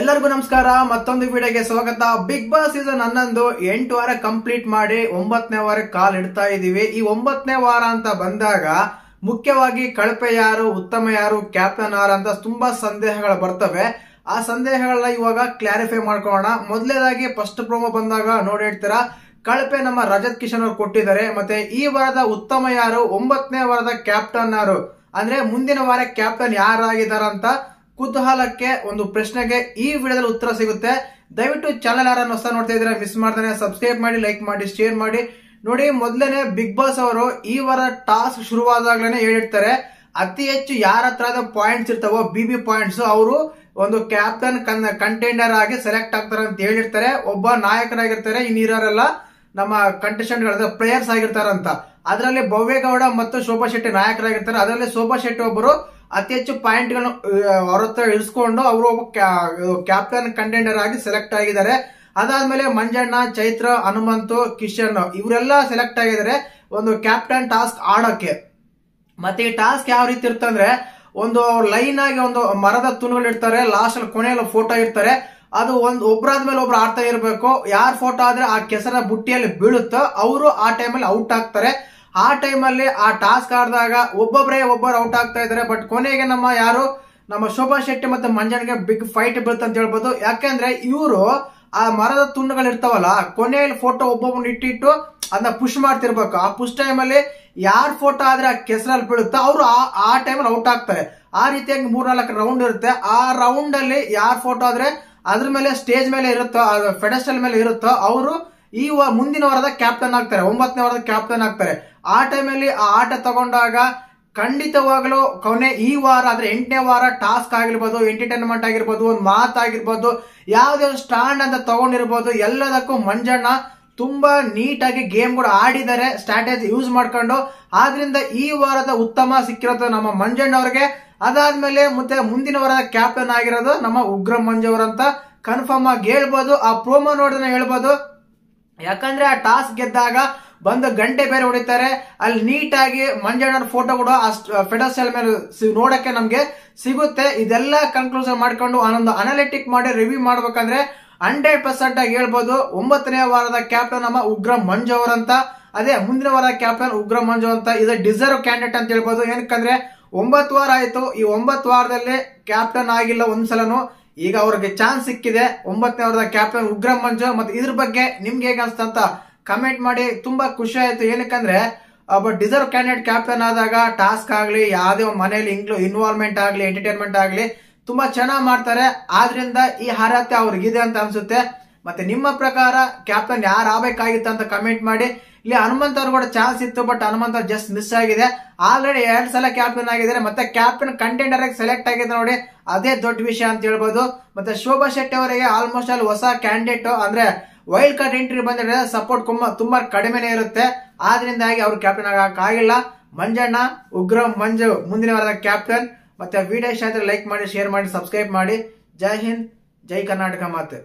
ಎಲ್ಲರಿಗೂ ನಮಸ್ಕಾರ ಮತ್ತೊಂದು ವಿಡಿಯೋಗೆ ಸ್ವಾಗತ ಬಿಗ್ ಬಾಸ್ ಸೀಸನ್ ಹನ್ನೊಂದು ಎಂಟು ವಾರ ಕಂಪ್ಲೀಟ್ ಮಾಡಿ ಒಂಬತ್ತನೇ ವಾರ ಕಾಲ್ ಇಡ್ತಾ ಇದೀವಿ ಈ ಒಂಬತ್ತನೇ ವಾರ ಅಂತ ಬಂದಾಗ ಮುಖ್ಯವಾಗಿ ಕಳಪೆ ಯಾರು ಉತ್ತಮ ಯಾರು ಕ್ಯಾಪ್ಟನ್ ಯಾರು ಅಂತ ತುಂಬಾ ಸಂದೇಹಗಳು ಬರ್ತವೆ ಆ ಸಂದೇಹಗಳನ್ನ ಇವಾಗ ಕ್ಲಾರಿಫೈ ಮಾಡ್ಕೋಣ ಮೊದಲೇದಾಗಿ ಫಸ್ಟ್ ಪ್ರೋಮೋ ಬಂದಾಗ ನೋಡಿ ಹೇಳ್ತೀರಾ ಕಳಪೆ ನಮ್ಮ ರಜತ್ ಕಿಶನ್ ಅವರು ಕೊಟ್ಟಿದ್ದಾರೆ ಮತ್ತೆ ಈ ವಾರದ ಉತ್ತಮ ಯಾರು ಒಂಬತ್ತನೇ ವಾರದ ಕ್ಯಾಪ್ಟನ್ ಯಾರು ಅಂದ್ರೆ ಮುಂದಿನ ವಾರ ಕ್ಯಾಪ್ಟನ್ ಯಾರಾಗಿದ್ದಾರಂತ ಅಂತ ಕುತೂಹಲಕ್ಕೆ ಒಂದು ಪ್ರಶ್ನೆಗೆ ಈ ವಿಡಿಯೋದಲ್ಲಿ ಉತ್ತರ ಸಿಗುತ್ತೆ ದಯವಿಟ್ಟು ಚಾನಲ್ ಯಾರನ್ನು ಹೊಸ ನೋಡ್ತಾ ಇದ್ರೆ ಮಿಸ್ ಮಾಡ್ತಾನೆ ಸಬ್ಸ್ಕ್ರೈಬ್ ಮಾಡಿ ಲೈಕ್ ಮಾಡಿ ಶೇರ್ ಮಾಡಿ ನೋಡಿ ಮೊದಲನೇ ಬಿಗ್ ಬಾಸ್ ಅವರು ಈ ವಾರ ಟಾಸ್ಕ್ ಶುರುವಾದಾಗ್ಲೇನೆ ಹೇಳಿರ್ತಾರೆ ಅತಿ ಹೆಚ್ಚು ಯಾರ ಹತ್ರದ ಪಾಯಿಂಟ್ಸ್ ಇರ್ತಾವೋ ಬಿ ಬಿ ಪಾಯಿಂಟ್ಸ್ ಅವರು ಒಂದು ಕ್ಯಾಪ್ಟನ್ ಕಂಟೆಂಡರ್ ಆಗಿ ಸೆಲೆಕ್ಟ್ ಆಗ್ತಾರೆ ಅಂತ ಹೇಳಿರ್ತಾರೆ ಒಬ್ಬ ನಾಯಕರಾಗಿರ್ತಾರೆ ಇನ್ನಿರೋರೆಲ್ಲ ನಮ್ಮ ಕಂಟೆಸ್ಟೆಂಟ್ ಪ್ಲೇಯರ್ಸ್ ಆಗಿರ್ತಾರಂತ ಅದರಲ್ಲಿ ಭವ್ಯಗೌಡ ಮತ್ತು ಶೋಭಾ ಶೆಟ್ಟಿ ನಾಯಕರಾಗಿರ್ತಾರೆ ಅದರಲ್ಲಿ ಶೋಭಾ ಶೆಟ್ಟಿ ಒಬ್ಬರು ಅತಿ ಹೆಚ್ಚು ಗಳನ್ನ ಅವ್ರ ಹತ್ರ ಇಳಿಸ್ಕೊಂಡು ಅವರು ಒಬ್ಬ ಕ್ಯಾಪ್ಟನ್ ಕಂಟೆಂಡರ್ ಆಗಿ ಸೆಲೆಕ್ಟ್ ಆಗಿದ್ದಾರೆ ಅದಾದ್ಮೇಲೆ ಮಂಜಣ್ಣ ಚೈತ್ರ ಹನುಮಂತು ಕಿಶನ್ ಇವರೆಲ್ಲ ಸೆಲೆಕ್ಟ್ ಆಗಿದ್ದಾರೆ ಒಂದು ಕ್ಯಾಪ್ಟನ್ ಟಾಸ್ಕ್ ಆಡೋಕೆ ಮತ್ತೆ ಈ ಟಾಸ್ಕ್ ಯಾವ ರೀತಿ ಇರ್ತಂದ್ರೆ ಒಂದು ಲೈನ್ ಆಗಿ ಒಂದು ಮರದ ತುಣುಗಳು ಇರ್ತಾರೆ ಲಾಸ್ಟ್ ಅಲ್ಲಿ ಕೊನೆಯಲ್ಲಿ ಫೋಟೋ ಇರ್ತಾರೆ ಅದು ಒಂದ್ ಒಬ್ರಾದ್ಮೇಲೆ ಒಬ್ರು ಆಡ್ತಾ ಇರಬೇಕು ಯಾರ್ ಫೋಟೋ ಆದ್ರೆ ಆ ಕೆಸರ ಬುಟ್ಟಿಯಲ್ಲಿ ಬೀಳುತ್ತೋ ಅವರು ಆ ಟೈಮಲ್ಲಿ ಔಟ್ ಆಗ್ತಾರೆ ಆ ಟೈಮಲ್ಲಿ ಆ ಟಾಸ್ಕ್ ಆಡಿದಾಗ ಒಬ್ಬೊಬ್ಬರೇ ಒಬ್ಬರು ಔಟ್ ಆಗ್ತಾ ಇದ್ದಾರೆ ಬಟ್ ಕೊನೆಗೆ ನಮ್ಮ ಯಾರು ನಮ್ಮ ಶೋಭಾ ಶೆಟ್ಟಿ ಮತ್ತೆ ಮಂಜಣ್ಣಗೆ ಬಿಗ್ ಫೈಟ್ ಬೀಳುತ್ತೆ ಅಂತ ಹೇಳ್ಬೋದು ಯಾಕೆಂದ್ರೆ ಇವರು ಆ ಮರದ ತುಂಡುಗಳು ಇರ್ತಾವಲ್ಲ ಕೊನೆಯಲ್ಲಿ ಫೋಟೋ ಒಬ್ಬೊಬ್ಬನ ಇಟ್ಟಿಟ್ಟು ಅದನ್ನ ಪುಷ್ ಮಾಡ್ತಿರ್ಬೇಕು ಆ ಪುಷ್ ಟೈಮಲ್ಲಿ ಯಾರ್ ಫೋಟೋ ಆದ್ರೆ ಆ ಕೆಸರಲ್ಲಿ ಬೀಳುತ್ತೋ ಅವರು ಆ ಟೈಮಲ್ಲಿ ಔಟ್ ಆಗ್ತಾರೆ ಆ ರೀತಿಯಾಗಿ ಮೂರ್ನಾಲ್ಕು ರೌಂಡ್ ಇರುತ್ತೆ ಆ ರೌಂಡ್ ಅಲ್ಲಿ ಯಾರ್ ಫೋಟೋ ಆದ್ರೆ ಅದ್ರ ಮೇಲೆ ಸ್ಟೇಜ್ ಮೇಲೆ ಇರುತ್ತೋ ಫೆಡಸ್ಟಲ್ ಮೇಲೆ ಇರುತ್ತೋ ಅವರು ಈ ಮುಂದಿನ ವಾರದ ಕ್ಯಾಪ್ಟನ್ ಆಗ್ತಾರೆ ಒಂಬತ್ತನೇ ವಾರದ ಕ್ಯಾಪ್ಟನ್ ಆಗ್ತಾರೆ ಆ ಟೈಮಲ್ಲಿ ಆ ಆಟ ತಗೊಂಡಾಗ ಖಂಡಿತವಾಗ್ಲೂ ಕೊನೆ ಈ ವಾರ ಅಂದ್ರೆ ಎಂಟನೇ ವಾರ ಟಾಸ್ಕ್ ಆಗಿರ್ಬೋದು ಎಂಟರ್ಟೈನ್ಮೆಂಟ್ ಆಗಿರ್ಬೋದು ಒಂದು ಮಾತಾಗಿರ್ಬೋದು ಯಾವುದೇ ಸ್ಟ್ಯಾಂಡ್ ಅಂತ ತಗೊಂಡಿರ್ಬೋದು ಎಲ್ಲದಕ್ಕೂ ಮಂಜಣ್ಣ ತುಂಬಾ ನೀಟಾಗಿ ಗೇಮ್ ಕೂಡ ಆಡಿದ್ದಾರೆ ಸ್ಟ್ರಾಟಜಿ ಯೂಸ್ ಮಾಡ್ಕೊಂಡು ಆದ್ರಿಂದ ಈ ವಾರದ ಉತ್ತಮ ಸಿಕ್ಕಿರೋದು ನಮ್ಮ ಮಂಜಣ್ಣ ಅವ್ರಿಗೆ ಅದಾದ್ಮೇಲೆ ಮತ್ತೆ ಮುಂದಿನ ವಾರದ ಕ್ಯಾಪ್ಟನ್ ಆಗಿರೋದು ನಮ್ಮ ಉಗ್ರ ಅಂತ ಕನ್ಫರ್ಮ್ ಆಗಿ ಹೇಳ್ಬೋದು ಆ ಪ್ರೋಮೋ ನೋಡಿದ್ರೆ ಹೇಳ್ಬೋದು ಯಾಕಂದ್ರೆ ಆ ಟಾಸ್ಕ್ ಗೆದ್ದಾಗ ಬಂದು ಗಂಟೆ ಬೇರೆ ಹೊಡಿತಾರೆ ಅಲ್ಲಿ ನೀಟಾಗಿ ಮಂಜಣ್ಣನ ಫೋಟೋ ಕೂಡ ಫೆಡರ್ಸೆಲ್ ಮೇಲೆ ನೋಡಕ್ಕೆ ನಮ್ಗೆ ಸಿಗುತ್ತೆ ಇದೆಲ್ಲ ಕನ್ಕ್ಲೂಷನ್ ಮಾಡ್ಕೊಂಡು ಆನೊಂದು ಅನಾಲಿಟಿಕ್ ಮಾಡಿ ರಿವ್ಯೂ ಮಾಡ್ಬೇಕಂದ್ರೆ ಹಂಡ್ರೆಡ್ ಪರ್ಸೆಂಟ್ ಆಗಿ ಹೇಳ್ಬೋದು ಒಂಬತ್ತನೇ ವಾರದ ಕ್ಯಾಪ್ಟನ್ ನಮ್ಮ ಉಗ್ರ ಮಂಜು ಅವರಂತ ಅದೇ ಮುಂದಿನ ವಾರದ ಕ್ಯಾಪ್ಟನ್ ಉಗ್ರ ಮಂಜು ಅಂತ ಇದು ಡಿಸರ್ವ್ ಕ್ಯಾಂಡಿಡೇಟ್ ಅಂತ ಹೇಳ್ಬೋದು ಏನಕ್ಕಂದ್ರೆ ಒಂಬತ್ತು ವಾರ ಆಯ್ತು ಈ ಒಂಬತ್ತು ವಾರದಲ್ಲಿ ಕ್ಯಾಪ್ಟನ್ ಆಗಿಲ್ಲ ಒಂದ್ಸಲನು ಈಗ ಅವ್ರಿಗೆ ಚಾನ್ಸ್ ಸಿಕ್ಕಿದೆ ಒಂಬತ್ತನೇ ವರ್ಷದ ಕ್ಯಾಪ್ಟನ್ ಉಗ್ರ ಮಂಜು ಮತ್ತೆ ಇದ್ರ ಬಗ್ಗೆ ನಿಮ್ಗೆ ಹೇಗೆ ಅಂತ ಕಮೆಂಟ್ ಮಾಡಿ ತುಂಬಾ ಖುಷಿ ಆಯ್ತು ಏನಕ್ಕಂದ್ರೆ ಒಬ್ಬ ಡಿಸರ್ವ್ ಕ್ಯಾಂಡಿಡೇಟ್ ಕ್ಯಾಪ್ಟನ್ ಆದಾಗ ಟಾಸ್ಕ್ ಆಗಲಿ ಯಾವ್ದೇ ಮನೇಲಿ ಮನೆಯಲ್ಲಿ ಇನ್ವಾಲ್ವ್ಮೆಂಟ್ ಆಗಲಿ ಎಂಟರ್ಟೈನ್ಮೆಂಟ್ ಆಗಲಿ ತುಂಬಾ ಚೆನ್ನಾಗಿ ಮಾಡ್ತಾರೆ ಆದ್ರಿಂದ ಈ ಅರ್ಹತೆ ಇದೆ ಅಂತ ಅನ್ಸುತ್ತೆ ಮತ್ತೆ ನಿಮ್ಮ ಪ್ರಕಾರ ಕ್ಯಾಪ್ಟನ್ ಯಾರು ಆಗಬೇಕಾಗಿತ್ತು ಅಂತ ಕಮೆಂಟ್ ಮಾಡಿ ಇಲ್ಲಿ ಹನುಮಂತ ಅವ್ರು ಕೂಡ ಚಾನ್ಸ್ ಇತ್ತು ಬಟ್ ಹನುಮಂತ್ ಅವ್ರು ಜಸ್ಟ್ ಮಿಸ್ ಆಗಿದೆ ಆಲ್ರೆಡಿ ಎರಡ್ ಸಲ ಕ್ಯಾಪ್ಟನ್ ಆಗಿದ್ದಾರೆ ಮತ್ತೆ ಕ್ಯಾಪ್ಟನ್ ಕಂಟೆಂಡರ್ ಆಗಿ ಸೆಲೆಕ್ಟ್ ಆಗಿದೆ ನೋಡಿ ಅದೇ ದೊಡ್ಡ ವಿಷಯ ಅಂತ ಹೇಳ್ಬೋದು ಮತ್ತೆ ಶೋಭಾ ಶೆಟ್ಟಿ ಅವರಿಗೆ ಆಲ್ಮೋಸ್ಟ್ ಅಲ್ಲಿ ಹೊಸ ಕ್ಯಾಂಡಿಡೇಟ್ ಅಂದ್ರೆ ವೈಲ್ಡ್ ಕಾರ್ಡ್ ಎಂಟ್ರಿ ಬಂದ್ರೆ ಸಪೋರ್ಟ್ ತುಂಬಾ ಕಡಿಮೆನೇ ಇರುತ್ತೆ ಆದ್ರಿಂದಾಗಿ ಅವ್ರು ಕ್ಯಾಪ್ಟನ್ ಆಗಿಲ್ಲ ಮಂಜಣ್ಣ ಉಗ್ರ ಮಂಜು ಮುಂದಿನ ವಾರದ ಕ್ಯಾಪ್ಟನ್ ಮತ್ತೆ ವಿಡಿಯೋ ಇಷ್ಟ ಲೈಕ್ ಮಾಡಿ ಶೇರ್ ಮಾಡಿ ಸಬ್ಸ್ಕ್ರೈಬ್ ಮಾಡಿ ಜೈ ಹಿಂದ್ ಜೈ ಕರ್ನಾಟಕ ಮಾತು